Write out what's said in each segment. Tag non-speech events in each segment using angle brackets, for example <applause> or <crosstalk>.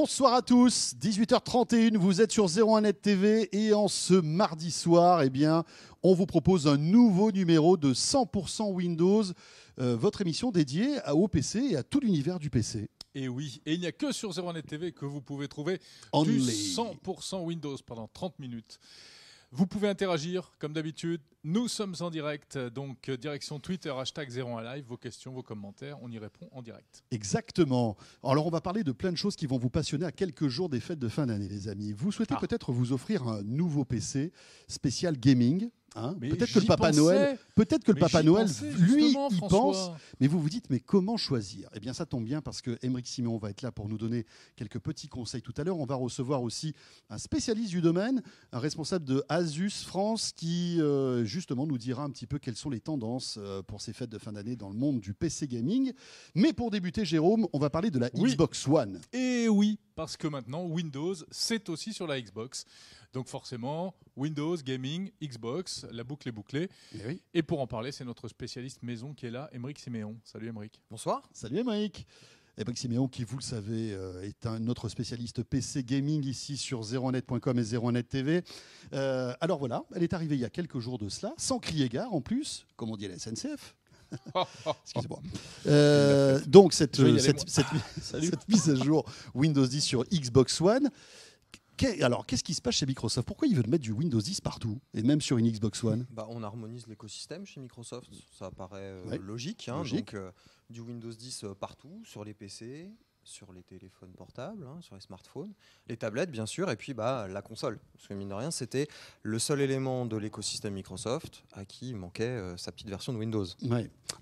Bonsoir à tous, 18h31, vous êtes sur 01net TV et en ce mardi soir, eh bien, on vous propose un nouveau numéro de 100% Windows, euh, votre émission dédiée au PC et à tout l'univers du PC. Et oui, et il n'y a que sur 01net TV que vous pouvez trouver du 100% Windows pendant 30 minutes. Vous pouvez interagir, comme d'habitude. Nous sommes en direct, donc euh, direction Twitter, hashtag 01 Live. Vos questions, vos commentaires, on y répond en direct. Exactement. Alors, on va parler de plein de choses qui vont vous passionner à quelques jours des fêtes de fin d'année, les amis. Vous souhaitez ah. peut-être vous offrir un nouveau PC spécial gaming Hein peut-être que le Papa Noël, peut-être que le Papa Noël, lui, y pense. Mais vous vous dites, mais comment choisir Eh bien, ça tombe bien parce que Émeric Simon va être là pour nous donner quelques petits conseils tout à l'heure. On va recevoir aussi un spécialiste du domaine, un responsable de Asus France, qui euh, justement nous dira un petit peu quelles sont les tendances euh, pour ces fêtes de fin d'année dans le monde du PC gaming. Mais pour débuter, Jérôme, on va parler de la Xbox One. Et oui, parce que maintenant Windows, c'est aussi sur la Xbox. Donc forcément, Windows, gaming, Xbox, la boucle est bouclée. Eh et, pour en parler, c'est notre spécialiste maison qui est là, Émeric Siméon. Salut Émeric. Bonsoir. Salut Émeric. Émeric Siméon, qui vous le savez, euh, est un autre spécialiste PC gaming ici sur ZeroNet.com netcom et 0 net TV. Euh, alors voilà, elle est arrivée il y a quelques jours de cela, sans crier gare en plus, comme on dit à la SNCF. <laughs> Excusez-moi. Euh, donc cette, <laughs> cette mise à jour Windows 10 sur Xbox One alors, qu'est-ce qui se passe chez Microsoft Pourquoi ils veulent mettre du Windows 10 partout et même sur une Xbox One bah, On harmonise l'écosystème chez Microsoft, ça paraît euh, hein. logique. Donc, euh, du Windows 10 euh, partout, sur les PC, sur les téléphones portables, hein, sur les smartphones, les tablettes bien sûr, et puis bah, la console. Parce que mine de rien, c'était le seul élément de l'écosystème Microsoft à qui manquait euh, sa petite version de Windows.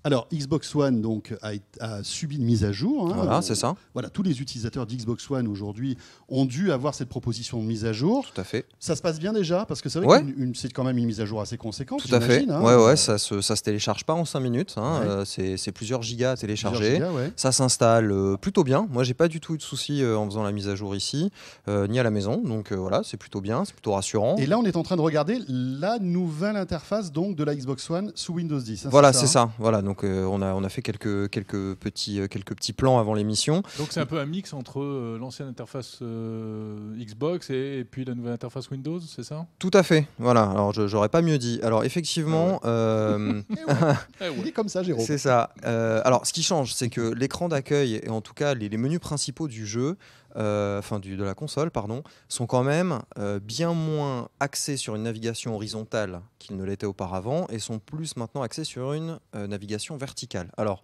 Alors Xbox One donc a, subi une mise à jour. Hein. voilà, c'est ça. Voilà, tous les utilisateurs d'Xbox One aujourd'hui ont dû avoir cette proposition de mise à jour. Tout à fait. Ça se passe bien déjà parce que c'est vrai que c'est quand même une mise à jour assez conséquente. Tout à fait. Hein. ouais, ouais, ça se, ça se télécharge pas en 5 minutes. Euh, c'est plusieurs gigas à télécharger. ça s'installe euh, plutôt bien. Moi, j'ai pas du tout eu de soucis euh, en faisant la mise à jour ici, euh, ni à la maison. Donc euh, voilà, c'est plutôt bien, c'est plutôt rassurant. Et là, on est en train de regarder la nouvelle interface donc de la Xbox One sous Windows 10. Hein, voilà, c'est hein ça. voilà, donc on a on a fait quelques quelques petits quelques petits plans avant l'émission. Donc c'est un peu un mix entre l'ancienne interface Xbox et, puis la nouvelle interface Windows, c'est ça Tout à fait. Voilà. Alors j'aurais pas mieux dit. Alors effectivement, ah <laughs> eh il est comme ça, Jérôme. C'est ça. alors ce qui change, c'est que l'écran d'accueil et en tout cas les les menus principaux du jeu, euh, enfin du, de la console, pardon, sont quand même euh, bien moins axés sur une navigation horizontale qu'ils ne l'étaient auparavant et sont plus maintenant axés sur une euh, navigation verticale. Alors,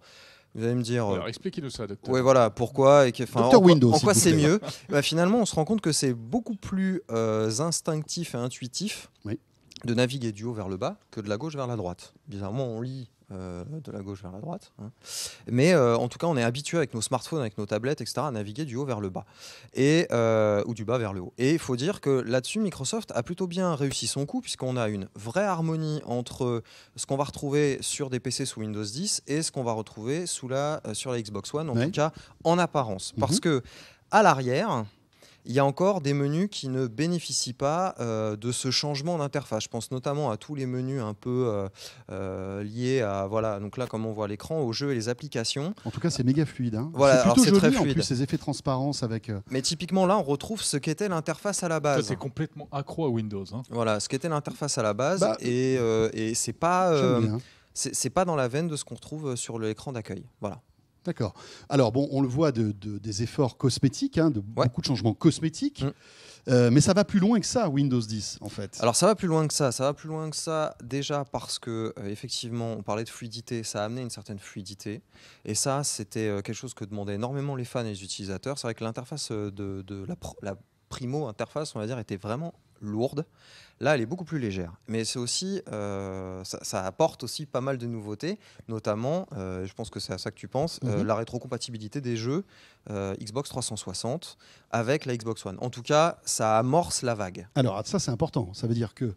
vous allez me dire. Alors expliquez-nous ça, docteur. Oui, voilà, pourquoi et en, quoi c'est mieux bah, Finalement, on se rend compte que c'est beaucoup plus instinctif et intuitif de naviguer du haut vers le bas que de la gauche vers la droite. Bizarrement, on lit euh, de la gauche vers la droite. Hein. Mais euh, en tout cas, on est habitué avec nos smartphones, avec nos tablettes, etc., à naviguer du haut vers le bas, et, euh, ou du bas vers le haut. Et il faut dire que là-dessus, Microsoft a plutôt bien réussi son coup, puisqu'on a une vraie harmonie entre ce qu'on va retrouver sur des PC sous Windows 10 et ce qu'on va retrouver sous la, sur la Xbox One, en tout cas en apparence. Mhm. Parce que à l'arrière, il y a encore des menus qui ne bénéficient pas euh, de ce changement d'interface. Je pense notamment à tous les menus un peu euh, euh, liés à voilà, donc là comme on voit l'écran, aux jeux et les applications. En tout cas, c'est méga fluide. Hein. Voilà, c'est très fluide. En plus, ces effets de transparence avec. Mais typiquement là, on retrouve ce qu'était l'interface à la base. C'est complètement accro à Windows. Hein. Voilà, ce qu'était l'interface à la base bah, et, et c'est pas c'est pas dans la veine de ce qu'on retrouve sur l'écran d'accueil. Voilà. D'accord. Alors, bon, on le voit de, des efforts cosmétiques, hein, de beaucoup de changements cosmétiques. Mm. Euh, mais ça va plus loin que ça, Windows 10, en fait. Alors ça va plus loin que ça, ça va plus loin que ça déjà parce que euh, effectivement, on parlait de fluidité, ça a amené une certaine fluidité, et ça, c'était euh, quelque chose que demandaient énormément les fans et les utilisateurs. C'est vrai que l'interface de, de la, primo interface, on va dire, était vraiment lourde. Là, elle est beaucoup plus légère. Mais c'est aussi, euh, ça, apporte aussi pas mal de nouveautés, notamment, euh, je pense que c'est à ça que tu penses, euh, mhm. la rétrocompatibilité des jeux Xbox 360 avec la Xbox One. En tout cas, ça amorce la vague. Alors, ça, c'est important. Ça veut dire que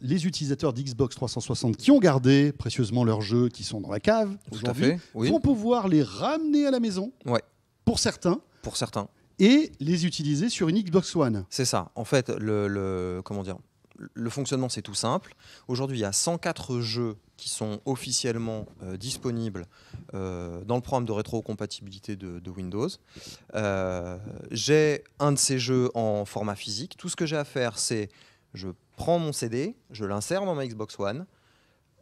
les utilisateurs d'Xbox 360 qui ont gardé précieusement leurs jeux qui sont dans la cave aujourd'hui vont pouvoir les ramener à la maison. Ouais. Pour certains. Pour certains et les utiliser sur une Xbox One. C'est ça. En fait, le, comment dire, le fonctionnement, c'est tout simple. Aujourd'hui, il y a 104 jeux qui sont officiellement euh, disponibles euh, dans le programme de rétrocompatibilité de, de Windows. Euh, j'ai un de ces jeux en format physique. Tout ce que j'ai à faire, c'est je prends mon CD, je l'insère dans ma Xbox One.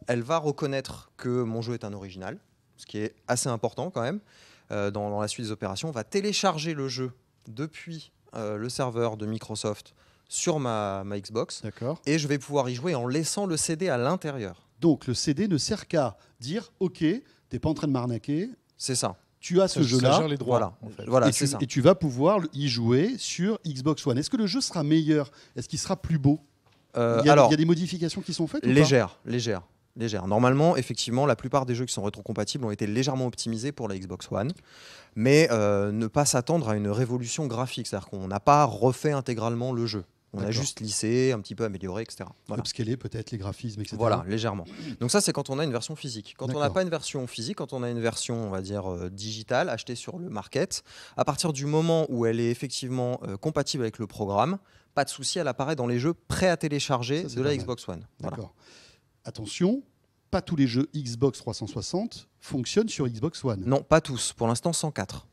Elle va reconnaître que mon jeu est un original, ce qui est assez important quand même. Dans, dans, la suite des opérations, on va télécharger le jeu depuis euh, le serveur de Microsoft sur ma, Xbox. Et je vais pouvoir y jouer en laissant le CD à l'intérieur. Donc le CD ne sert qu'à dire OK, t'es pas en train de m'arnaquer. C'est ça. Tu as ce jeu-là. les droits. Voilà, et, tu, vas pouvoir y jouer sur Xbox One. Est-ce que le jeu sera meilleur Est-ce qu'il sera plus beau euh, il, y a, alors, il y a des modifications qui sont faites Légères, légères légère. Normalement, effectivement, la plupart des jeux qui sont rétrocompatibles ont été légèrement optimisés pour la Xbox One, mais euh, ne pas s'attendre à une révolution graphique, c'est-à-dire qu'on n'a pas refait intégralement le jeu. On a juste lissé, un petit peu amélioré, etc. Voilà. est peut-être les graphismes, etc. Voilà, légèrement. <clears throat> Donc ça, c'est quand on a une version physique. Quand on n'a pas une version physique, quand on a une version, on va dire, euh, digitale, achetée sur le market, à partir du moment où elle est effectivement euh, compatible avec le programme, pas de souci, elle apparaît dans les jeux prêts à télécharger de la Xbox One. Voilà. D'accord attention, pas tous les jeux Xbox 360 fonctionnent sur Xbox One. Non, pas tous. Pour l'instant, 104.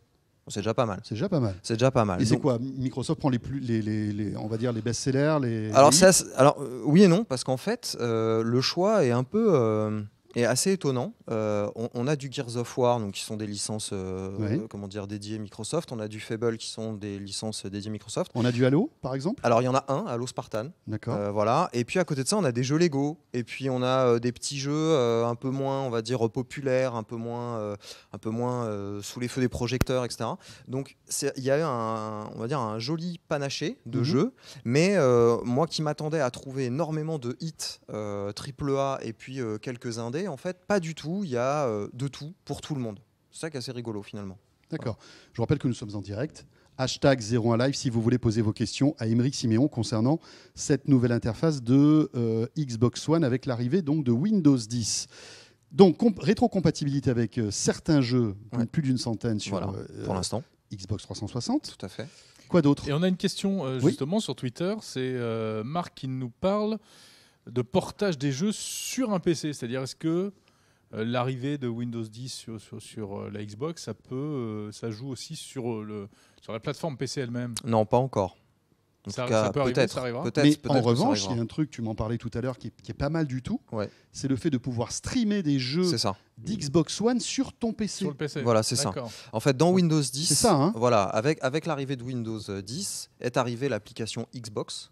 C'est déjà pas mal. C'est déjà pas mal. C'est déjà pas mal. Et c'est quoi Microsoft prend les plus, les, les, on va dire les best-sellers, les. Alors, ça, alors euh, oui et non, parce qu'en fait, euh, le choix est un peu. Euh, et assez étonnant. Euh, on, a du Gears of War, donc qui sont des licences euh, comment dire, dédiées Microsoft. On a du Fable, qui sont des licences euh, dédiées Microsoft. On a du Halo, par exemple Alors, il y en a un, Halo Spartan. D'accord. voilà. Et puis, à côté de ça, on a des jeux Lego. Et puis, on a des petits jeux un peu moins, on va dire, populaires, un peu moins, un peu moins sous les feux des projecteurs, etc. Donc, il y a un, on va dire, un joli panaché de mhm. jeux. Mais moi qui m'attendais à trouver énormément de hits AAA et puis quelques indés, en fait, pas du tout. Il y a euh, de tout pour tout le monde. C'est ça qui est assez rigolo finalement. D'accord. Je vous rappelle que nous sommes en direct. Hashtag 01 Live si vous voulez poser vos questions à Émeric Siméon concernant cette nouvelle interface de euh, Xbox One avec l'arrivée donc de Windows 10. Donc rétrocompatibilité avec euh, certains jeux, plus d'une centaine sur pour l'instant. Xbox 360. Tout à fait. Quoi d'autre Et on a une question justement sur Twitter. C'est Marc qui nous parle de portage des jeux sur un PC. C'est-à-dire, est-ce que euh, l'arrivée de Windows 10 sur, euh, la Xbox, ça, peut, euh, ça joue aussi sur, la plateforme PC elle-même Non, pas encore. ça, peut arriver, ça arrivera. Mais en revanche, il y a un truc, tu m'en parlais tout à l'heure, qui, est pas mal du tout. Ouais. C'est le fait de pouvoir streamer des jeux d'Xbox One sur ton PC. Sur le PC. Voilà, c'est ça. En fait, dans Windows 10, hein. voilà, avec, avec l'arrivée de Windows 10, est arrivée l'application Xbox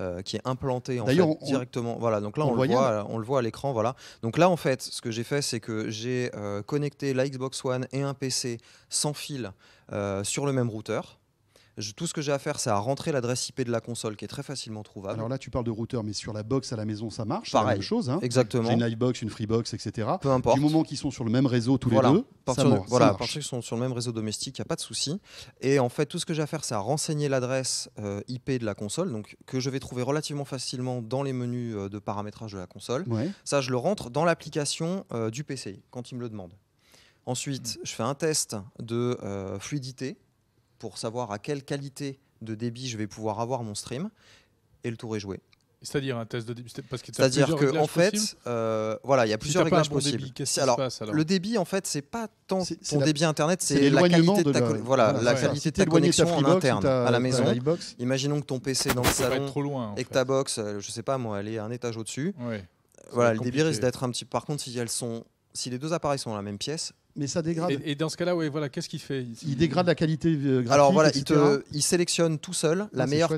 euh, qui est implanté en fait, directement. voilà, donc là on, le voit, à, l'écran. Voilà. Donc là en fait, ce que j'ai fait, c'est que j'ai euh, connecté la Xbox One et un PC sans fil euh, sur le même routeur tout ce que j'ai à faire, c'est à rentrer l'adresse IP de la console qui est très facilement trouvable. Alors là, tu parles de routeur, mais sur la box à la maison, ça marche. Pareil. La même chose. Hein. Exactement. J'ai une iBox, une Freebox, etc. Peu importe. Du moment qu'ils sont sur le même réseau tous les deux, ça, voilà, parce sont sur le même réseau domestique, il n'y a pas de souci. Et en fait, tout ce que j'ai à faire, c'est à renseigner l'adresse euh, IP de la console, donc que je vais trouver relativement facilement dans les menus euh, de paramétrage de la console. Ça, je le rentre dans l'application euh, du PC, quand il me le demande. Ensuite, je fais un test de fluidité pour savoir à quelle qualité de débit je vais pouvoir avoir mon stream, et le tour est joué. C'est-à-dire un test de débit parce que C'est-à-dire qu'en fait, euh, voilà, il y a plusieurs réglages possibles. alors, le débit, en fait, c'est pas tant ton débit internet, c'est la qualité de ta, connexion en interne à la maison. Imaginons que ton PC dans le salon et que ta box, euh, je sais pas moi, elle est un étage au-dessus. voilà, le débit risque d'être un petit. Par contre, si elles sont, si les deux appareils sont dans la même pièce, mais ça dégrade. Et, dans ce cas-là, ouais, voilà, qu'est-ce qu'il fait il, dégrade la qualité euh, graphique. Alors voilà, il, sélectionne tout seul la ah, meilleure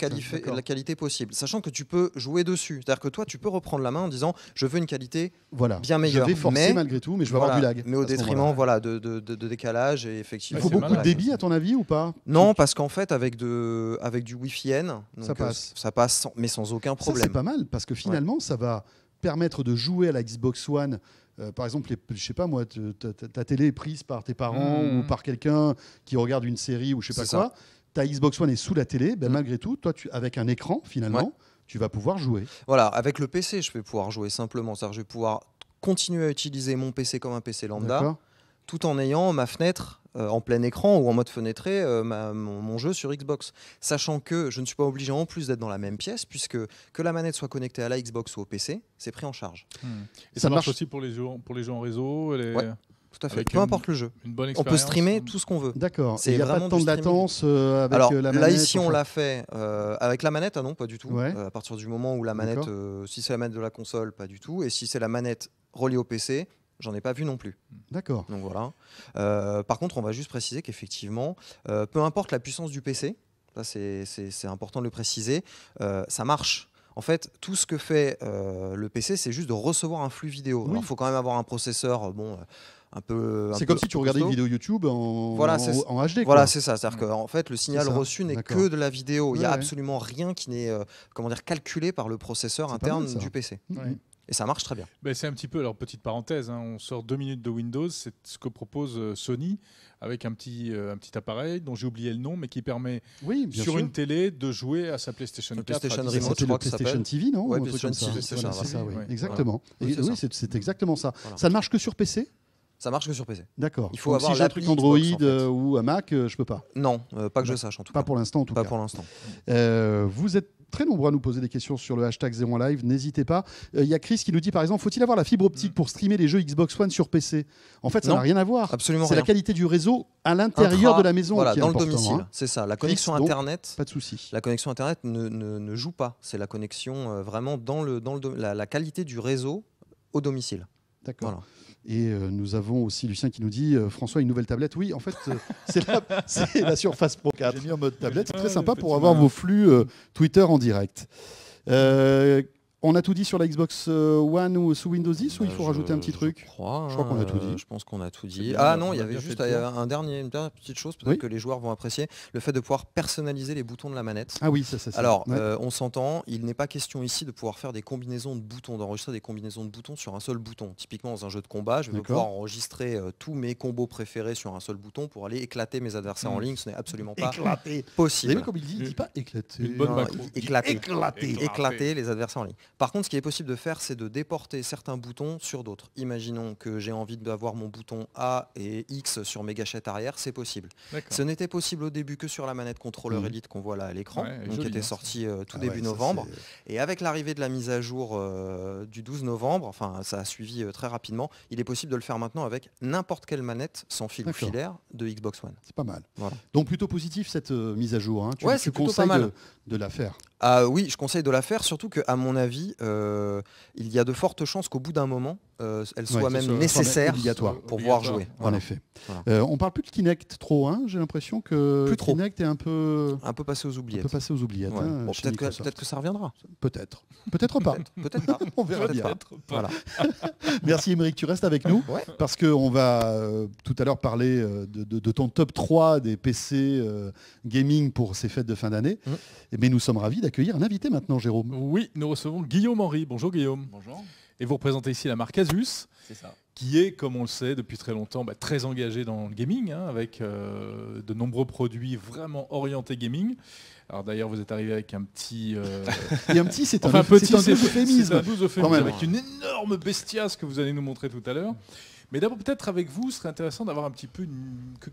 la qualité possible, sachant que tu peux jouer dessus. C'est-à-dire que toi, tu peux reprendre la main en disant je veux une qualité voilà. bien meilleure. Je vais mais, malgré tout, mais je vais avoir du lag. Mais au détriment voilà, de, de, décalage et effectivement. Il faut beaucoup de débit à ton avis ou pas Non, parce qu'en fait, avec, de, avec du Wi-Fi N, ça euh, passe, ça passe mais sans aucun problème. C'est pas mal parce que finalement, ça va permettre de jouer à la Xbox One euh, par exemple, les, je sais pas moi, ta télé est prise par tes parents mmh. ou par quelqu'un qui regarde une série ou je sais pas quoi. Ça. Ta Xbox One est sous la télé, ben, mmh. malgré tout, toi, tu, avec un écran finalement, tu vas pouvoir jouer. Voilà, avec le PC, je vais pouvoir jouer simplement. Ça, je vais pouvoir continuer à utiliser mon PC comme un PC lambda tout en ayant ma fenêtre euh, en plein écran ou en mode fenêtré euh, mon, jeu sur Xbox, sachant que je ne suis pas obligé en plus d'être dans la même pièce, puisque que la manette soit connectée à la Xbox ou au PC, c'est pris en charge. Hmm. Et ça, marche, aussi pour les jeux, pour les jeux en réseau Tout à fait, peu importe le jeu. on peut streamer tout ce qu'on veut. D'accord. C'est a pas de temps de latence euh, avec Alors, la manette. Là ici on l'a fait avec la manette, ah non pas du tout. à partir du moment où la manette, si c'est la manette de la console, pas du tout, et si c'est la manette reliée au PC, j'en ai pas vu non plus. D'accord. Donc voilà. Euh, par contre, on va juste préciser qu'effectivement, euh, peu importe la puissance du PC, ça c'est important de le préciser, euh, ça marche. En fait, tout ce que fait le PC, c'est juste de recevoir un flux vidéo. Il faut quand même avoir un processeur, bon un peu. C'est comme si tu regardais une vidéo YouTube en, HD. Voilà, c'est ça. C'est-à-dire qu'en fait, le signal reçu n'est que de la vidéo. Il n'y a absolument rien qui n'est comment dire calculé par le processeur interne du PC. Oui et ça marche très bien. Ben, c'est un petit peu, alors petite parenthèse, hein, on sort deux minutes de Windows, c'est ce que propose euh, Sony avec un petit, euh, un petit appareil dont j'ai oublié le nom, mais qui permet oui, sur une télé de jouer à sa PlayStation 4. PlayStation Remote, je PlayStation TV, non Oui, PlayStation, PlayStation, Exactement. Oui, c'est exactement ça. Ça ne marche que sur PC ça marche que sur PC. D'accord. Il faut avoir si j'ai un truc Android euh, ou un Mac, euh, je peux pas. Non, euh, pas que je sache en tout cas. Pas pour l'instant en tout pas pour l'instant. vous êtes très nombreux à nous poser des questions sur le hashtag 01live, n'hésitez pas. Il y a Chris qui nous dit par exemple, faut-il avoir la fibre optique mm. pour streamer les jeux Xbox One sur PC En fait, ça n'a rien à voir. Absolument C'est la qualité du réseau à l'intérieur de la maison qui est dans le domicile, hein. c'est ça. La connexion internet, pas de souci. La connexion internet ne, ne, ne joue pas, c'est la connexion vraiment dans le dans le la, la, qualité du réseau au domicile. D'accord. Voilà. Et euh, nous avons aussi Lucien qui nous dit euh, François, une nouvelle tablette. Oui, en fait, euh, <laughs> c'est la, la, Surface Pro 4. J'ai mis en mode tablette. C'est très sympa pour avoir vos flux Twitter en direct. On a tout dit sur la Xbox euh, One ou sous Windows 10 ou il faut euh, rajouter un petit truc Je crois, qu'on a hein. tout dit. pense qu'on a tout dit. Ah non, il y avait juste un dernier, une dernière petite chose peut-être que les joueurs vont apprécier, le fait de pouvoir personnaliser les boutons de la manette. Ah oui, ça, ça. ça. Alors, euh, on s'entend, il n'est pas question ici de pouvoir faire des combinaisons de boutons, d'enregistrer des combinaisons de boutons sur un seul bouton. Typiquement dans un jeu de combat, je vais pouvoir enregistrer tous mes combos préférés sur un seul bouton pour aller éclater mes adversaires en hmm. ligne. Ce n'est absolument pas possible. Vous comme il dit, il dit pas éclater. bonne éclater. Éclater les adversaires en ligne. Par contre, ce qui est possible de faire, c'est de déporter certains boutons sur d'autres. Imaginons que j'ai envie d'avoir mon bouton A et X sur mes gâchettes arrière, c'est possible. Ce n'était possible au début que sur la manette contrôleur mhm. Elite qu'on voit là à l'écran, qui était hein, sortie euh, tout ah début novembre. Et avec l'arrivée de la mise à jour euh, du 12 novembre, enfin ça a suivi euh, très rapidement, il est possible de le faire maintenant avec n'importe quelle manette sans fil ou filaire de Xbox One. C'est pas mal. Donc plutôt positif cette mise à jour. Hein. Tu, conseilles De, la faire. Ah oui, je conseille de la faire, surtout qu'à mon avis, euh, il y a de fortes chances qu'au bout d'un moment, euh, elle soit même nécessaire pour pouvoir jouer. En effet. Euh, on parle plus de Kinect trop, hein j'ai l'impression que Kinect est un peu... Un peu passé aux oubliettes. Peut-être que, ça reviendra. Peut-être. Peut-être pas. <laughs> Peut-être pas. <laughs> on verra bien. Voilà. <laughs> Merci Émeric, tu restes avec nous parce qu'on va tout à l'heure parler de, ton top 3 des PC gaming pour ces fêtes de fin d'année. Mais mm. eh nous sommes ravis d'accueillir un invité maintenant, Jérôme. Oui, nous recevons Guy Guillaume Henri, Bonjour Guillaume. Bonjour. Et vous représentez ici la marque Asus, qui est, comme on le sait depuis très longtemps, bah, très engagée dans le gaming, hein, avec euh, de nombreux produits vraiment orientés gaming. Alors d'ailleurs, vous êtes arrivé avec un petit. un petit, c'est un, petit, un avec une énorme bestiasse que vous allez nous montrer tout à l'heure. Mais d'abord, peut-être avec vous, ce serait intéressant d'avoir un petit peu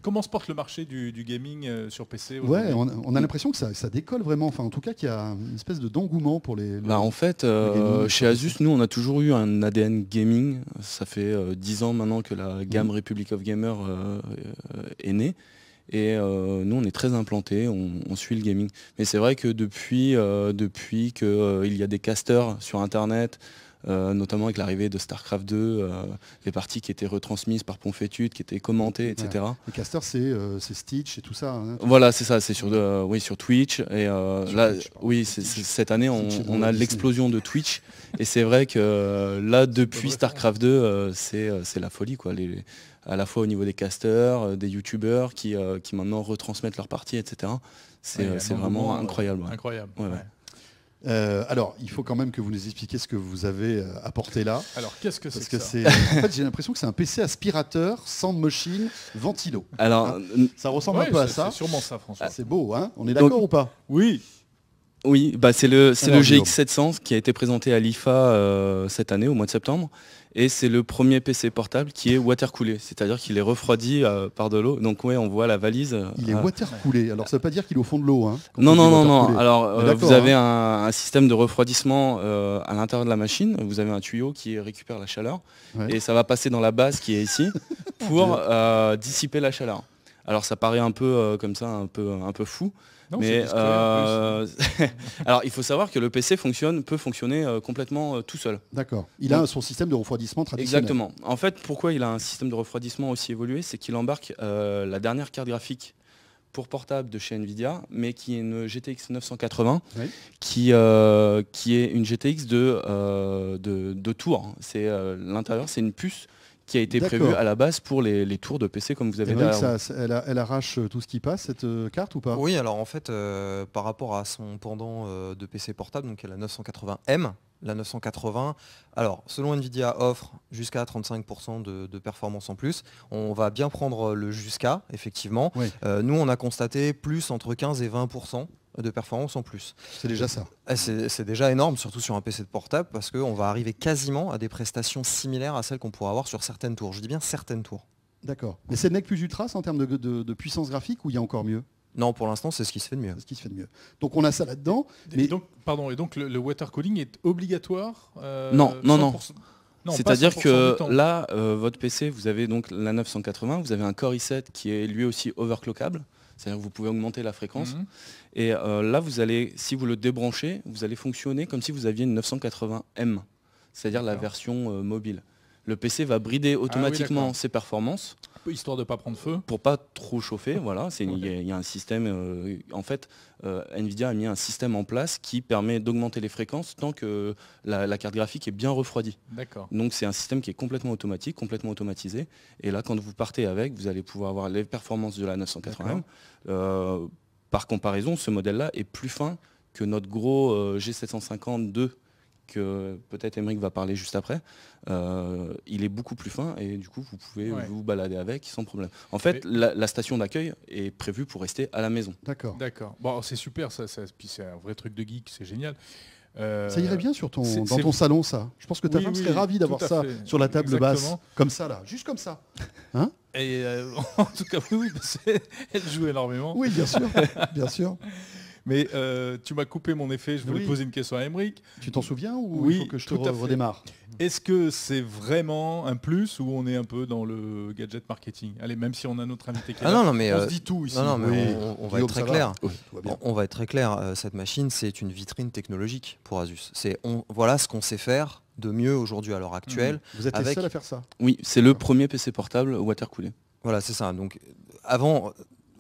comment se porte le marché du, gaming euh, sur PC. Ouais, on, a l'impression que ça, décolle vraiment. Enfin, en tout cas, qu'il y a une espèce de d'engouement pour les. Bah, en fait, euh, chez Asus, nous, on a toujours eu un ADN gaming. Ça fait 10 euh, ans maintenant que la gamme mmh. Republic of Gamer est née. Et nous, on est très implanté, on, suit le gaming. Mais c'est vrai que depuis, depuis qu'il y a des casters sur Internet, euh, notamment avec l'arrivée de StarCraft 2, euh, les parties qui étaient retransmises par Ponfétude, qui étaient commentées, etc. Les Le caster, c'est Stitch et tout ça. Hein, voilà, c'est ça, c'est sur, euh, oui, sur Twitch. Et là, oui, cette année, on, a l'explosion de Twitch. et c'est vrai que là, depuis StarCraft 2, c'est la folie. quoi. Les, à la fois au niveau des casteurs, des youtubeurs qui, qui maintenant retransmettent leurs parties, etc. C'est vraiment incroyable. Incroyable. Euh, alors, il faut quand même que vous nous expliquiez ce que vous avez euh, apporté là. Alors, qu'est-ce que c'est que, que c'est... En fait, j'ai l'impression que c'est un PC aspirateur, sans machine, ventilo. Alors, hein ça ressemble un peu à ça. C'est sûrement ça, François. Ah, c'est beau, hein On est d'accord ou pas Oui. Oui, bah c'est le, le GX700 qui a été présenté à l'IFA euh, cette année, au mois de septembre. Et c'est le premier PC portable qui est watercoolé, c'est-à-dire qu'il est refroidi euh, par de l'eau. Donc oui, on voit la valise. Euh, Il est watercoolé, alors ça ne veut pas dire qu'il est au fond de l'eau. Hein, non, non, non, non. Alors vous hein. avez un, système de refroidissement à l'intérieur de la machine. Vous avez un tuyau qui récupère la chaleur et ça va passer dans la base qui est ici <laughs> pour dissiper la chaleur. Alors ça paraît un peu comme ça, un peu, un peu fou mais euh, <laughs> alors il faut savoir que le PC fonctionne, peut fonctionner euh, complètement euh, tout seul. D'accord. Il a son système de refroidissement traditionnel. Exactement. En fait, pourquoi il a un système de refroidissement aussi évolué, c'est qu'il embarque la dernière carte graphique pour portable de chez Nvidia, mais qui est une GTX 980, qui, qui est une GTX de, de, de C'est l'intérieur, c'est une puce qui a été prévu à la base pour les, tours de PC comme vous avez eh dit. Elle, elle, arrache euh, tout ce qui passe, cette euh, carte ou pas Oui, alors en fait, euh, par rapport à son pendant de PC portable, donc elle a 980M, la 980. Alors, selon Nvidia, offre jusqu'à 35% de, performance en plus. On va bien prendre le jusqu'à, effectivement. nous, on a constaté plus entre 15 et 20% de performance en plus. C'est déjà ça. Ah, c'est déjà énorme, surtout sur un PC de portable, parce qu'on va arriver quasiment à des prestations similaires à celles qu'on pourra avoir sur certaines tours. Je dis bien certaines tours. D'accord. Mais c'est le NEC plus ultra en termes de, puissance graphique ou il y a encore mieux non, pour l'instant, c'est ce qui se fait de mieux. Ce qui se fait de mieux. Donc on a ça là-dedans. donc, pardon. Et donc le, water cooling est obligatoire euh, Non, non, non. C'est-à-dire que là, euh, votre PC, vous avez donc la 980, vous avez un Core i7 qui est lui aussi overclockable. C'est-à-dire que vous pouvez augmenter la fréquence. Mhm. Et euh, là, vous allez, si vous le débranchez, vous allez fonctionner comme si vous aviez une 980M, c'est-à-dire la version euh, mobile le PC va brider ah automatiquement ses performances. Histoire de ne pas prendre feu. Pour pas trop chauffer, voilà. Il y, a un système, euh, en fait, euh, Nvidia a mis un système en place qui permet d'augmenter les fréquences tant que la, carte graphique est bien refroidie. D'accord. Donc c'est un système qui est complètement automatique, complètement automatisé. Et là, quand vous partez avec, vous allez pouvoir avoir les performances de la 980 euh, par comparaison, ce modèle-là est plus fin que notre gros G752 que peut-être émeric va parler juste après, euh, il est beaucoup plus fin et du coup vous pouvez vous balader avec sans problème. En fait, la, station d'accueil est prévue pour rester à la maison. D'accord. D'accord. Bon, c'est super ça, puis c'est un vrai truc de geek, c'est génial. Euh, ça irait bien sur ton, dans ton salon, ça. Je pense que ta femme serait ravie d'avoir ça sur la table basse, comme ça là, juste comme ça. Hein et euh, <laughs> en tout cas, oui, <laughs> joue énormément. Oui, bien sûr, <laughs> bien sûr. Mais euh, tu m'as coupé mon effet, je voulais poser une question à Emmerich. Tu t'en souviens ou oui, il faut que je te redémarre Est-ce que c'est vraiment un plus ou on est un peu dans le gadget marketing Allez, même si on a notre invité qui ah non, non, mais on se euh, dit tout ici. Non, non, mais on, va être très clair. On va être très clair. Cette machine, c'est une vitrine technologique pour Asus. C'est voilà ce qu'on sait faire de mieux aujourd'hui à l'heure actuelle. Mmh. Vous êtes avec... les à faire ça Oui, c'est le premier PC portable water Voilà, c'est ça. Donc avant,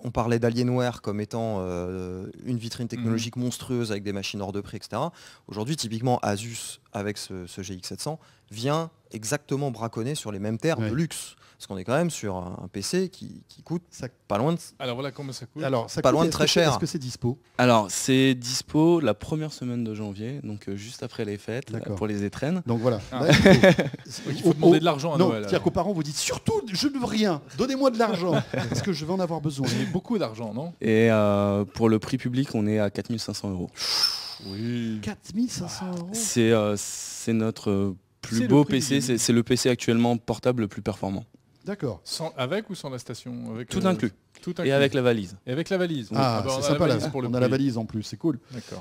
on parlait d'Alienware comme étant euh, une vitrine mhm. technologique monstrueuse avec des machines hors de prix, etc. Aujourd'hui, typiquement, Asus avec ce, GX700, vient exactement braconner sur les mêmes terres de luxe. Parce qu'on est quand même sur un PC qui, coûte pas loin de... Alors voilà comment ça coûte. Alors, pas loin de très cher. Est-ce que c'est dispo Alors c'est dispo la première semaine de janvier, donc euh, juste après les fêtes, euh, pour les étrennes. Donc voilà. Ah. <laughs> il faut, demander de l'argent à Noël. C'est-à-dire qu'aux parents vous dites surtout je ne veux rien, donnez-moi de l'argent, parce que je vais en avoir besoin. beaucoup d'argent, non Et euh, pour le prix public, on est à 4500 euros. Oui. 4500 euh, C'est notre euh, plus beau PC, c'est le PC actuellement portable le plus performant. D'accord. Avec ou sans la station avec Tout euh, inclus. Tout Et avec la valise. Et avec la valise. Ah, ah bah, c'est sympa la valise on a la valise en plus, c'est cool.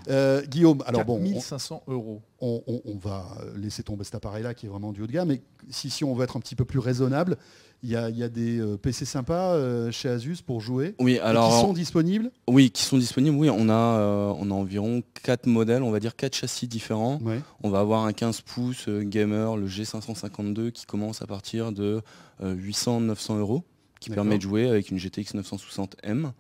Euh, Guillaume, alors bon. 1500 euros. On, va laisser tomber cet appareil-là qui est vraiment du haut de gamme, mais si, si on veut être un petit peu plus raisonnable, il y a, des euh, PC sympas chez Asus pour jouer. Oui, alors. Qui sont disponibles Oui, qui sont disponibles, oui. On a, on a environ 4 modèles, on va dire 4 châssis différents. On va avoir un 15 pouces gamer, le G552, qui commence à partir de 800-900 euh, euros, qui permet de jouer avec une GTX 960M.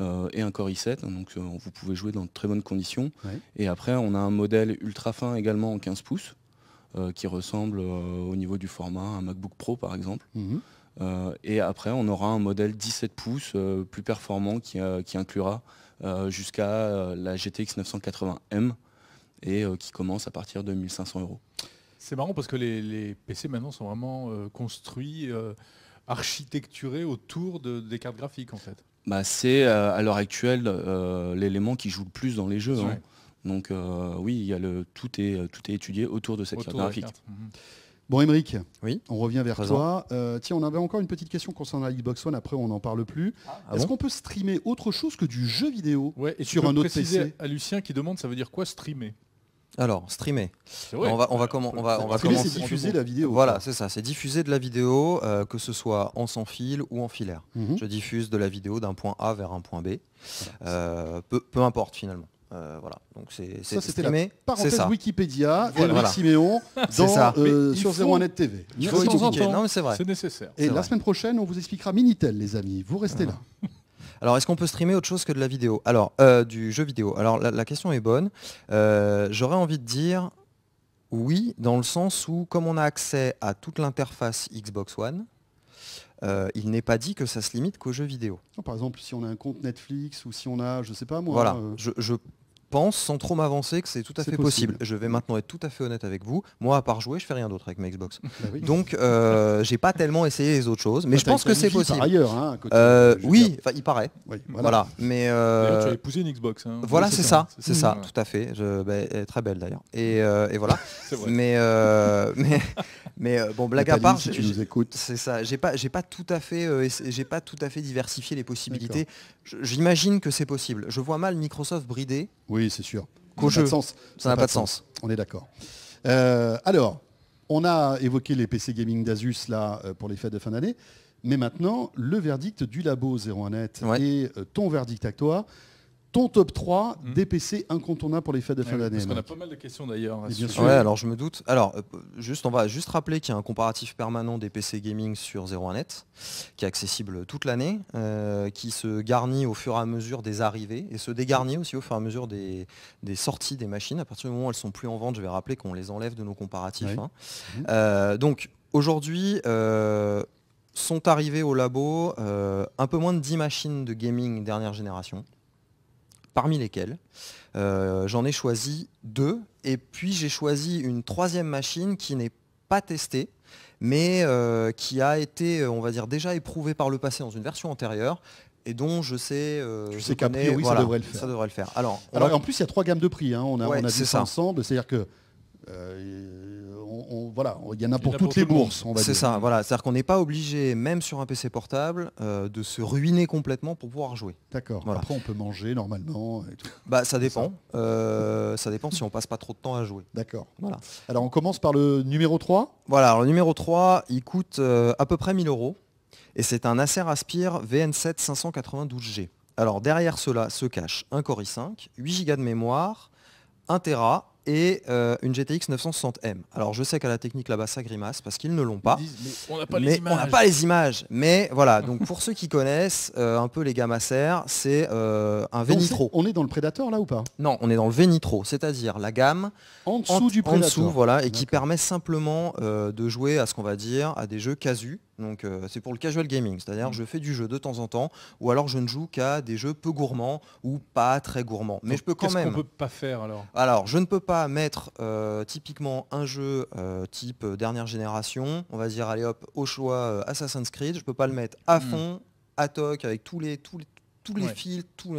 Euh, et un Core i7, donc euh, vous pouvez jouer dans de très bonnes conditions. Et après, on a un modèle ultra fin également en 15 pouces, qui ressemble au niveau du format à un MacBook Pro par exemple. Mhm. et après, on aura un modèle 17 pouces plus performant qui, qui inclura jusqu'à la GTX 980M et qui commence à partir de 1500 euros. C'est marrant parce que les, PC maintenant sont vraiment euh, construits, euh, architecturés autour des cartes graphiques en fait. Bah, c'est euh, à l'heure actuelle l'élément qui joue le plus dans les jeux. Hein. Donc oui, y le, tout, est, tout est étudié autour de cette carte graphique. Mhm. Bon, Émeric, on revient vers toi. tiens, on avait encore une petite question concernant la Xbox One, après on n'en parle plus. Ah, ah Est-ce qu'on peut streamer autre chose que du jeu vidéo et sur un autre PC à Lucien qui demande ça veut dire quoi streamer alors, streamer. On va, on va, comment, va, commencer. C'est diffuser la vidéo. Voilà, c'est ça. C'est diffuser de la vidéo, euh, que ce soit en sans fil ou en filaire. Mhm. Je diffuse de la vidéo d'un point A vers un point B. Euh, peu, importe finalement. Euh, voilà. Donc c'est ça, c'était Wikipédia voilà. sur 01net TV. Non, mais c'est vrai. C'est nécessaire. Et la semaine prochaine, on vous expliquera Minitel, les amis. Vous restez là. Alors, est-ce qu'on peut streamer autre chose que de la vidéo Alors, euh, du jeu vidéo. Alors, la, question est bonne. Euh, j'aurais envie de dire oui, dans le sens où, comme on a accès à toute l'interface Xbox One, euh, il n'est pas dit que ça se limite qu'aux jeux vidéo. Par exemple, si on a un compte Netflix ou si on a, je ne sais pas moi. Voilà, pense, sans trop m'avancer, que c'est tout à fait possible. Je vais maintenant être tout à fait honnête avec vous. Moi, à part jouer, je fais rien d'autre avec ma Xbox. <laughs> Bah Donc, euh, j'ai pas tellement essayé les autres choses, mais bah, je pense que c'est possible. ailleurs, hein, euh, oui, il paraît. voilà. Mais euh, tu as épousé une Xbox. Hein. Voilà, c'est ça, c'est ça, mmh. tout à fait. Je, bah, très belle d'ailleurs. Et, voilà. <laughs> <laughs> mais, mais, mais bon, blague à part, je nous C'est ça. J'ai pas, j'ai pas tout à fait, j'ai pas tout à fait diversifié les possibilités. J'imagine que c'est possible. Je vois mal Microsoft brider. Oui oui, c'est sûr. Ça n'a pas, de sens. On est d'accord. Euh, alors, on a évoqué les PC gaming d'Asus là euh, pour les fêtes de fin d'année. Mais maintenant, le verdict du labo 01net et euh, ton verdict à toi, ton top 3 DPC hmm. des PC incontournables pour les fêtes de fin d'année. Parce qu'on a pas mal de questions d'ailleurs. alors je me doute. Alors, euh, juste, on va juste rappeler qu'il y a un comparatif permanent des PC gaming sur 01net, qui est accessible toute l'année, euh, qui se garnit au fur et à mesure des arrivées, et se dégarnit aussi au fur et à mesure des, sorties des machines. À partir du moment où elles sont plus en vente, je vais rappeler qu'on les enlève de nos comparatifs. Hein. Mhm. Euh, donc, aujourd'hui sont arrivées au labo un peu moins de 10 machines de gaming dernière génération parmi lesquels euh, j'en ai choisi deux. Et puis j'ai choisi une troisième machine qui n'est pas testée, mais euh, qui a été, euh, on va dire, déjà éprouvée par le passé dans une version antérieure et dont je sais, euh, sais qu'à ça devrait le faire. Alors, en plus il y a trois gammes de prix. Hein. On a, on a ça ensemble, c'est-à-dire que euh, euh, voilà, il y en a pour toutes les bourses. c'est ça, voilà. C'est-à-dire qu'on n'est pas obligé, même sur un PC portable, euh, de se ruiner complètement pour pouvoir jouer. D'accord. Après, on peut manger normalement. Et tout. Bah, ça dépend. dépend si on passe pas trop de temps à jouer. D'accord. Voilà. Alors, on commence par le numéro 3. Voilà, le numéro 3, il coûte à peu près 1000 euros. Et c'est un Acer Aspire VN7 592G. Alors, derrière cela se cache un Core i5, 8 Go de mémoire, 1 Tera, et euh, une GTX 960M. Alors je sais qu'à la technique là-bas ça grimace parce qu'ils ne l'ont pas. mais on n'a pas, les images. Mais voilà, <laughs> donc pour ceux qui connaissent euh, un peu les à serre, c'est euh, un Venitro. On, est dans le Predator là ou pas Non, on est dans le Venitro, c'est-à-dire la gamme en dessous du Predator. voilà, et qui permet simplement de jouer à ce qu'on va dire à des jeux casus donc euh, c'est pour le casual gaming, c'est-à-dire mmh. je fais du jeu de temps en temps, ou alors je ne joue qu'à des jeux peu gourmands ou pas très gourmands. Mais je peux quand même. Qu'est-ce qu'on peut pas faire alors Alors je ne peux pas mettre euh, typiquement un jeu euh, type dernière génération, on va dire allez hop au choix Assassin's Creed, je peux pas le mmh. mettre à mmh. fond, à toc avec tous les tous les tous les fils, tout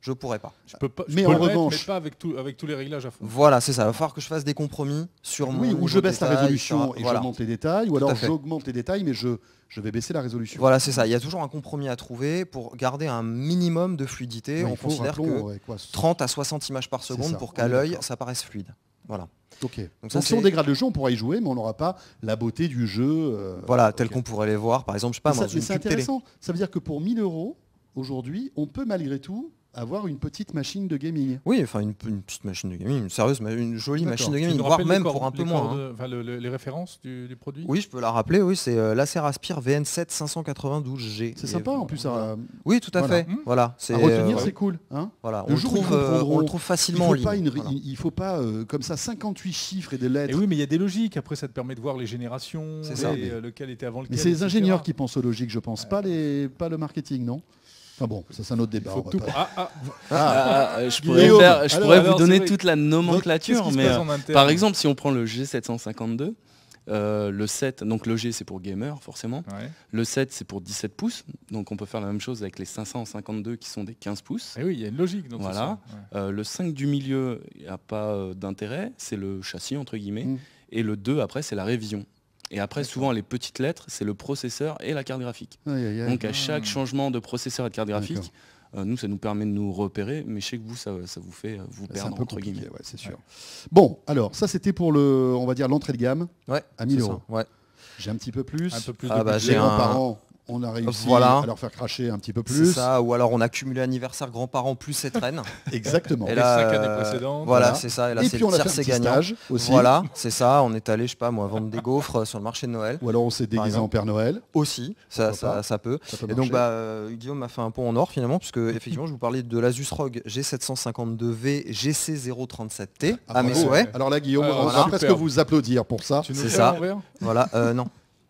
je pourrais pas. Je peux pas mais en revanche, mais pas avec, avec tous les réglages à fond. Voilà, c'est ça. Il va falloir que je fasse des compromis sur mon. Oui, ou je baisse la résolution et voilà. les détails, ou alors j'augmente les détails, mais je, vais baisser la résolution. Voilà, c'est ça. Il y a toujours un compromis à trouver pour garder un minimum de fluidité. On considère que 30 à 60 images par seconde pour qu'à l'œil, ça paraisse fluide. Voilà. Ok. Donc, ça, si on dégrade le jeu, on pourra y jouer, mais on n'aura pas la beauté du jeu. Euh, voilà, tel qu'on pourrait les voir, par exemple, je sais pas, mais moi, ça, C'est intéressant. Ça veut dire que pour 1000 euros, aujourd'hui, on peut malgré tout avoir une petite machine de gaming. Oui, enfin une, petite machine de gaming, une sérieuse, une jolie machine de gaming, voire même pour un peu moins. Hein. les références du, produit Oui, je peux la rappeler, oui, c'est euh, l'Acer Aspire VN7 592G. C'est sympa en plus. Euh, oui, tout à fait. Mmh. Voilà, retenir, euh, c'est cool. Hein. voilà, on le, trouve, on trouve facilement il faut Pas Il ne faut pas, comme ça, 58 chiffres et des lettres. Et oui, mais il y a des logiques. Après, ça te permet de voir les générations, et, lequel était avant lequel. Mais c'est les ingénieurs qui pensent aux logiques, je pense, pas, les, pas le marketing, non ah bon, ça c'est un autre débat. je pourrais, vous donner toute la nomenclature, mais euh, par exemple, si on prend le G752, euh, le 7, donc le G c'est pour gamer forcément, le 7 c'est pour 17 pouces, donc on peut faire la même chose avec les 552 qui sont des 15 pouces. Et eh oui, il y a une logique voilà. Euh, le 5 du milieu a pas d'intérêt, c'est le châssis entre guillemets, mmh. et le 2 après c'est la révision. Et après, souvent, les petites lettres, c'est le processeur et la carte graphique. Donc à chaque ah. changement de processeur et de carte graphique, euh, nous, ça nous permet de nous repérer, mais chez vous, ça, vous fait euh, vous perdre, entre guillemets. c'est sûr. Bon, alors, ça, c'était pour le, on va dire, l'entrée de gamme ouais, à 1000 euros. J'ai un petit peu plus. Un peu plus de ah, bah, j'ai un... par an on a réussi à leur faire cracher un petit peu plus. ça, ou alors on a cumulé anniversaire grand-parent plus cette reine. <laughs> Exactement. les années euh, précédentes. Voilà, c'est ça. Et là, c'est c'est gagnant. Aussi. Voilà, c'est ça. On est allé, je sais pas moi, vendre des gaufres sur le marché de Noël. Ou alors on s'est déguisé en Père Noël. Aussi, ça, ça, peut. et donc, bah, euh, Guillaume m'a fait un pont en or finalement, puisque effectivement, je vous parlais de l'Asus ROG G752V GC037T ah, à ah, mes souhaits. Alors là, Guillaume, ah, on va presque vous applaudir pour ça. c'est ça. Voilà, euh, non.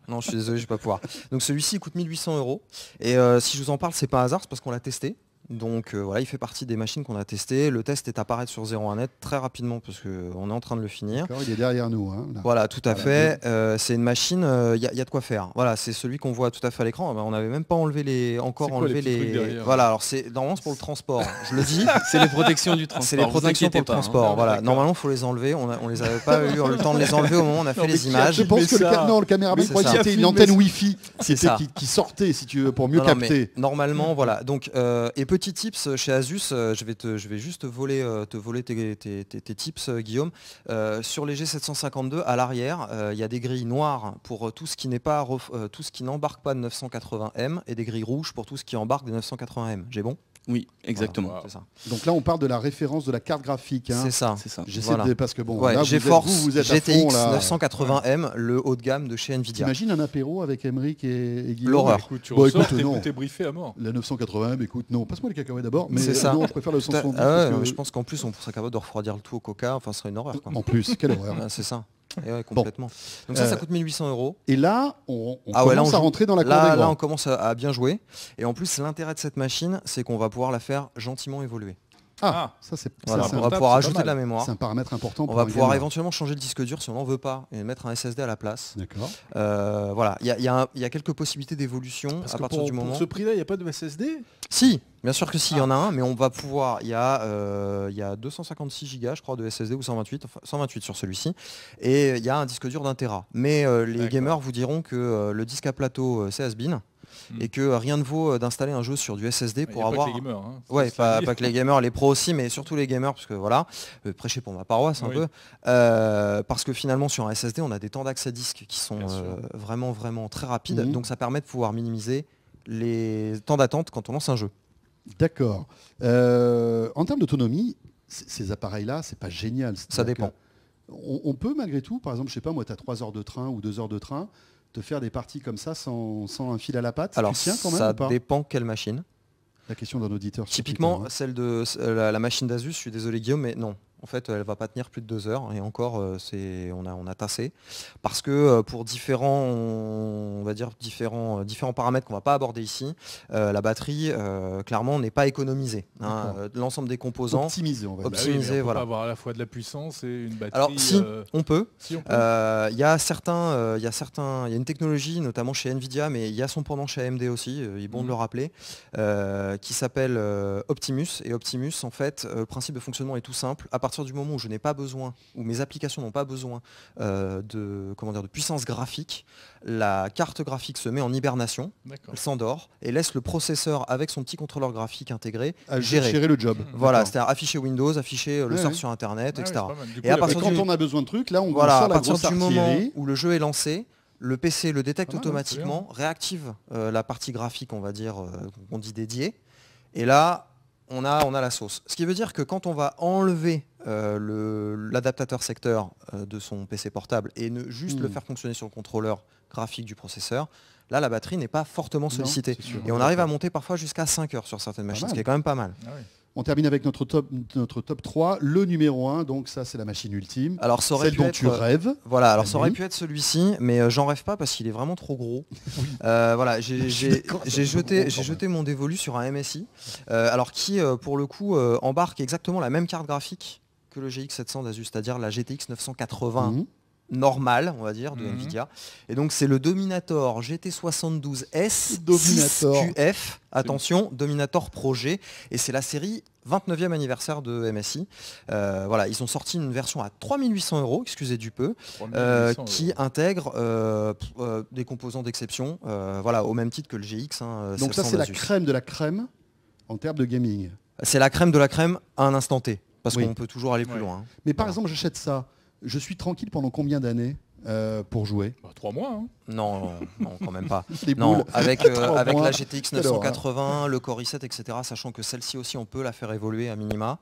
Non, je suis désolé, je ne vais pas pouvoir. Donc celui-ci coûte 1800 euros. Et euh, si je vous en parle, c'est pas hasard, c'est parce qu'on l'a testé. Donc euh, voilà, il fait partie des machines qu'on a testées. Le test est à paraître sur 01net très rapidement parce qu'on est en train de le finir. Il est derrière nous. Hein, voilà, tout à, fait. Euh, c'est une machine, il euh, y, a de quoi faire. Voilà, c'est celui qu'on voit tout à fait à l'écran. Ah ben, on n'avait même pas enlevé les, encore enlevé les. Voilà, alors c'est normalement c'est pour le transport. Hein. Je le dis. <laughs> c'est les protections du transport. C'est les protections pour le hein. transport. voilà, normalement faut les enlever. On, les avait pas eu le temps de les enlever au moment où on a fait les images. Je pense que le, caméra une antenne wifi fi qui sortait, si tu veux, pour mieux capter. Normalement, mm. voilà. Donc et Petit tips euh, chez Asus, euh, je vais, te, je vais juste voler, euh, te voler tes, tips, Guillaume. sur les G752, à l'arrière, il y a des grilles noires pour tout ce qui n'est pas tout ce qui n'embarque pas de 980M et des grilles rouges pour tout ce qui embarque de 980M. J'ai bon oui, exactement. Donc là, on parle de la référence de la carte graphique. Hein. C'est ça. ça. J'essaie de... parce que bon, vous, êtes, vous, GTX 980M, le haut de gamme de chez Nvidia. T'imagines un apéro avec Emric et, Guillaume L'horreur. tu briefé à mort. La 980M, écoute, non, passe-moi les cacahuètes d'abord. Mais c'est ça. Euh, non, je préfère le 170. Ah je pense qu'en plus, on serait capable de refroidir le tout au coca. Enfin, ce serait une horreur. même. En plus, quelle horreur. c'est ça. Eh complètement. Donc ça, ça euh, coûte 1800 euros. Et là, on, ah commence à rentrer dans la là, Là, on commence à, bien jouer. Et en plus, l'intérêt de cette machine, c'est qu'on va pouvoir la faire gentiment évoluer. Ah, ah, ça c'est on va pouvoir ajouter de la mémoire. C'est un paramètre important. Pour on va pouvoir éventuellement changer le disque dur si on n'en veut pas et mettre un SSD à la place. D'accord. Euh, voilà, il y, a quelques possibilités d'évolution à partir du moment. Pour ce prix-là, il n'y a pas de SSD Si, bien sûr que si, il y en a ah. un, mais on va pouvoir. Il y, euh, y, a 256 Go, je crois, de SSD ou 128, enfin, 128 sur celui-ci, et il y a un disque dur d'un Tera. Mais euh, les gamers vous diront que le disque à plateau c'est Asbin et mm. que rien ne vaut euh, d'installer un jeu sur du SSD pour avoir. Pas que les gamers, hein, pas, que les gamers, les pros aussi, mais surtout les gamers, parce que voilà, euh, prêcher pour ma paroisse un peu. Euh, parce que finalement sur un SSD, on a des temps d'accès à disques qui sont vraiment vraiment très rapides, mhm. donc ça permet de pouvoir minimiser les temps d'attente quand on lance un jeu. D'accord. en termes d'autonomie, ces appareils-là, c'est pas génial. Ça dépend. On, peut malgré tout, par exemple, je sais pas, moi, tu as 3 heures de train ou 2 heures de train, de faire des parties comme ça sans, un fil à la patte Alors, quand ça dépend quelle machine. La question d'un auditeur. Typiquement, hein. celle de la, la machine d'Asus, je suis désolé Guillaume, mais non. En fait, elle ne va pas tenir plus de deux heures. Et encore, euh, on, a, on a tassé. Parce que euh, pour différents, on va dire, différents, euh, différents paramètres qu'on ne va pas aborder ici, la batterie, clairement, n'est pas économisée. Hein. L'ensemble des composants. Optimisé, on va dire. Bah voilà. pas avoir à la fois de la puissance et une batterie. Alors, si, on peut. il y a certains, il y certains, il y une technologie, notamment chez Nvidia, mais il y a son pendant chez AMD aussi, il est bon de le rappeler, qui s'appelle Optimus. Et Optimus, en fait, le principe de fonctionnement est tout simple. À à partir du moment où je n'ai pas besoin, où mes applications n'ont pas besoin euh, de, comment dire, de puissance graphique, la carte graphique se met en hibernation, elle s'endort et laisse le processeur avec son petit contrôleur graphique intégré gérer. le job. Voilà, c'est-à-dire afficher Windows, afficher euh, le sort sur Internet, ah etc. et à partir quand on a besoin de trucs, là on voilà, à partir du moment où le jeu est lancé, le PC le détecte ah, automatiquement, réactive euh, la partie graphique, on va dire, on dit dédiée, et là, on a, on a la sauce. Ce qui veut dire que quand on va enlever euh, l'adaptateur secteur euh, de son PC portable et ne juste le hmm. faire fonctionner sur le contrôleur graphique du processeur, là la batterie n'est pas fortement sollicitée. et on arrive à monter parfois jusqu'à 5 heures sur certaines machines, ce qui est quand même pas mal. Ah on termine avec notre top, notre top 3, le numéro 1, donc ça c'est la machine ultime. Alors ça celle dont tu euh, rêves. Voilà, alors ça aurait pu être celui-ci, mais j'en rêve pas parce qu'il est vraiment trop gros. <laughs> voilà, j'ai <laughs> jeté, jeté mon dévolu sur un MSI, alors qui pour le coup embarque exactement la même carte graphique que le GX 700 d'Asus, c'est-à-dire la GTX 980 mhm. normale, on va dire, de mhm. Nvidia. Et donc c'est le Dominator GT72S Dominator. 6QF, attention, Dominator Projet. et c'est la série 29e anniversaire de MSI. Euh, voilà, ils ont sorti une version à 3800 euros, excusez du peu, euh, qui intègre euh, des composants d'exception, voilà, au même titre que le GX. Hein, donc ça, c'est la crème de la crème en termes de gaming. C'est la crème de la crème à un instant T. Parce qu'on peut toujours aller plus loin. Mais par exemple, j'achète ça. Je suis tranquille pendant combien d'années euh, pour jouer bah, Trois mois. Hein. Non, quand même pas. <laughs> non, avec, <laughs> euh, la GTX 980, le Core i7, etc., sachant que celle-ci aussi, on peut la faire évoluer à minima.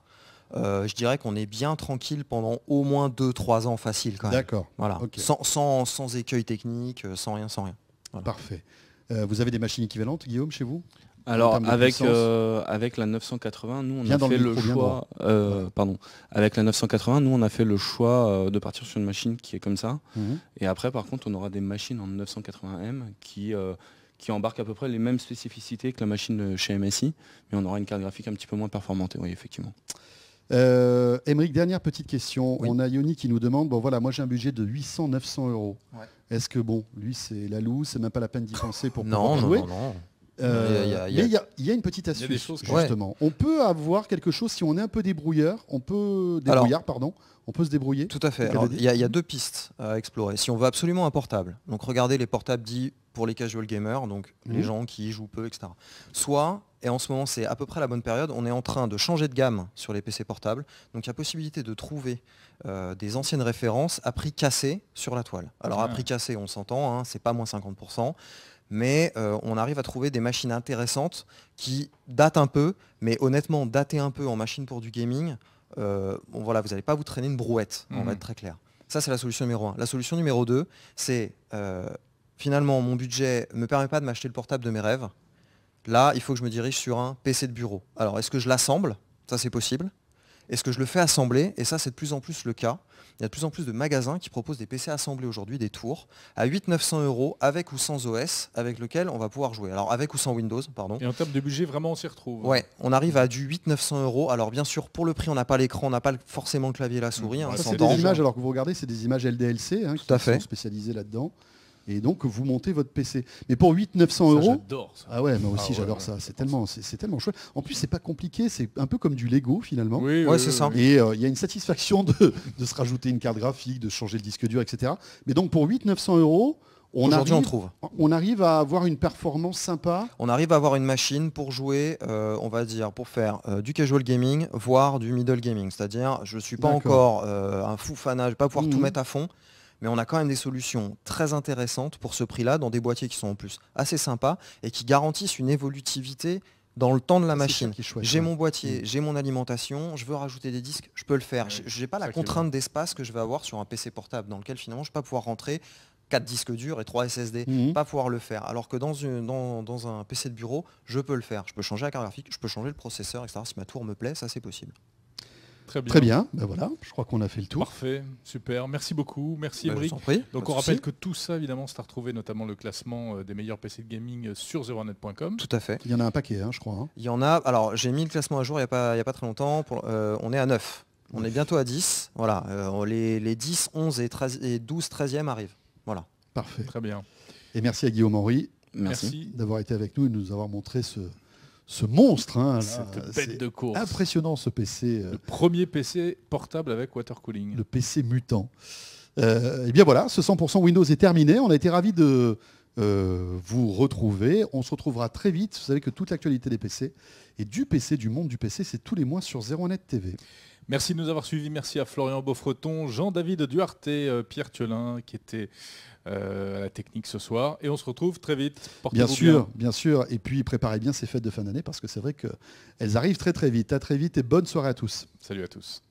Euh, je dirais qu'on est bien tranquille pendant au moins 2-3 ans facile quand même. D'accord. Voilà. Sans, écueil technique, sans rien, sans rien. Parfait. vous avez des machines équivalentes, Guillaume, chez vous alors avec euh, avec la 980, euh, nous on a fait le, choix. Pardon. Avec la 980, nous on a fait le choix de partir sur une machine qui est comme ça. Mhm. Et après, par contre, on aura des machines en 980M qui euh, qui embarquent à peu près les mêmes spécificités que la machine chez MSI, mais on aura une carte graphique un petit peu moins performante. Oui, effectivement. Émeric, dernière petite question. On a Yoni qui nous demande, bon voilà, moi j'ai un budget de 800-900 euros. Est-ce que bon, lui c'est la loue, c'est même pas la peine d'y penser pour <laughs> pouvoir non, jouer. Euh, il y y, a une petite astuce, justement. On peut avoir quelque chose, si on est un peu débrouilleur, on peut, débrouillard, pardon, on peut se débrouiller. Tout à fait. Il y, a, deux pistes à explorer. Si on veut absolument un portable, donc regardez les portables dits pour les casual gamers, donc les mhm. gens qui jouent peu, etc. Soit, et en ce moment c'est à peu près la bonne période, on est en train de changer de gamme sur les PC portables, donc il y a possibilité de trouver euh, des anciennes références à prix cassé sur la toile. Alors à ah. prix cassé, on s'entend, hein, c'est pas moins 50% mais euh, on arrive à trouver des machines intéressantes qui datent un peu, mais honnêtement, dater un peu en machine pour du gaming, euh, voilà, vous n'allez pas vous traîner une brouette, on va mhm. être très clair. Ça, c'est la solution numéro 1. La solution numéro 2, c'est euh, finalement, mon budget ne me permet pas de m'acheter le portable de mes rêves. Là, il faut que je me dirige sur un PC de bureau. Alors, est-ce que je l'assemble Ça, c'est possible. Est-ce que je le fais assembler Et ça, c'est de plus en plus le cas. Il y a de plus en plus de magasins qui proposent des PC assemblés aujourd'hui, des tours, à 8-900 euros, avec ou sans OS, avec lequel on va pouvoir jouer. Alors avec ou sans Windows, pardon. Et en termes de budget, vraiment, on s'y retrouve. Ouais, on arrive à du 8-900 euros. Alors bien sûr, pour le prix, on n'a pas l'écran, on n'a pas forcément le clavier et la souris. Mmh. Hein, c'est des images, alors que vous regardez, c'est des images LDLC hein, qui à fait. sont spécialisées là-dedans et donc vous montez votre PC. Mais pour 8 900 euros... Ah ouais, moi aussi ah j'adore ça, c'est tellement, c'est tellement chouette. En plus c'est pas compliqué, c'est un peu comme du Lego finalement. Oui, ouais, c'est ça. Et euh, il y a une satisfaction de, se rajouter une carte graphique, de changer le disque dur, etc. Mais donc pour 8 900 euros... On arrive, on, trouve. on arrive à avoir une performance sympa. On arrive à avoir une machine pour jouer, euh, on va dire, pour faire euh, du casual gaming, voire du middle gaming. C'est-à-dire, je ne suis pas encore un fou fanage, pas pouvoir tout mhm. mettre à fond, mais on a quand même des solutions très intéressantes pour ce prix-là, dans des boîtiers qui sont en plus assez sympas et qui garantissent une évolutivité dans le temps de la machine. J'ai mon boîtier, mm. j'ai mon alimentation, je veux rajouter des disques, je peux le faire. Je n'ai pas la contrainte d'espace que je vais avoir sur un PC portable dans lequel finalement je ne vais pas pouvoir rentrer 4 disques durs et 3 SSD, mm -hmm. pas pouvoir le faire. Alors que dans, dans, un PC de bureau, je peux le faire. Je peux changer la carte graphique, je peux changer le processeur, etc. Si ma tour me plaît, ça c'est possible. Très bien. Ben voilà, je crois qu'on a fait le tour. Parfait, super. Merci beaucoup. Merci Emric. Ben, Donc on rappelle que tout ça, évidemment, c'est à retrouver notamment le classement euh, des meilleurs PC de gaming euh, sur 01net.com. Tout à fait. Il y en a un paquet, hein, je crois. Hein. Il y en a. Alors j'ai mis le classement à jour il n'y a, pas, a pas très longtemps. Euh, on est à 9. On est bientôt à 10. Voilà. les, 10, 11 et, 13, et 12, 13e arrivent. Voilà. Parfait. Très bien. Et merci à Guillaume Henry. Merci, d'avoir été avec nous et de nous avoir montré ce, ce monstre. Hein, Cette bête de course. Impressionnant ce PC. Euh, le premier PC portable avec water cooling. Le PC mutant. Euh, eh et bien voilà, ce 100% Windows est terminé. On a été ravis de euh, vous retrouver. On se retrouvera très vite. Vous savez que toute l'actualité des PC et du PC, du monde du PC, c'est tous les mois sur 01net TV. Merci de nous avoir suivis. Merci à Florian Beaufreton, Jean-David Duarte et euh, Pierre Thiolin qui étaient euh, à la technique ce soir. Et on se retrouve très vite. Bien sûr, bien. sûr. Et puis préparez bien ces fêtes de fin d'année parce que c'est vrai qu'elles arrivent très très vite. À très vite et bonne soirée à tous. Salut à tous.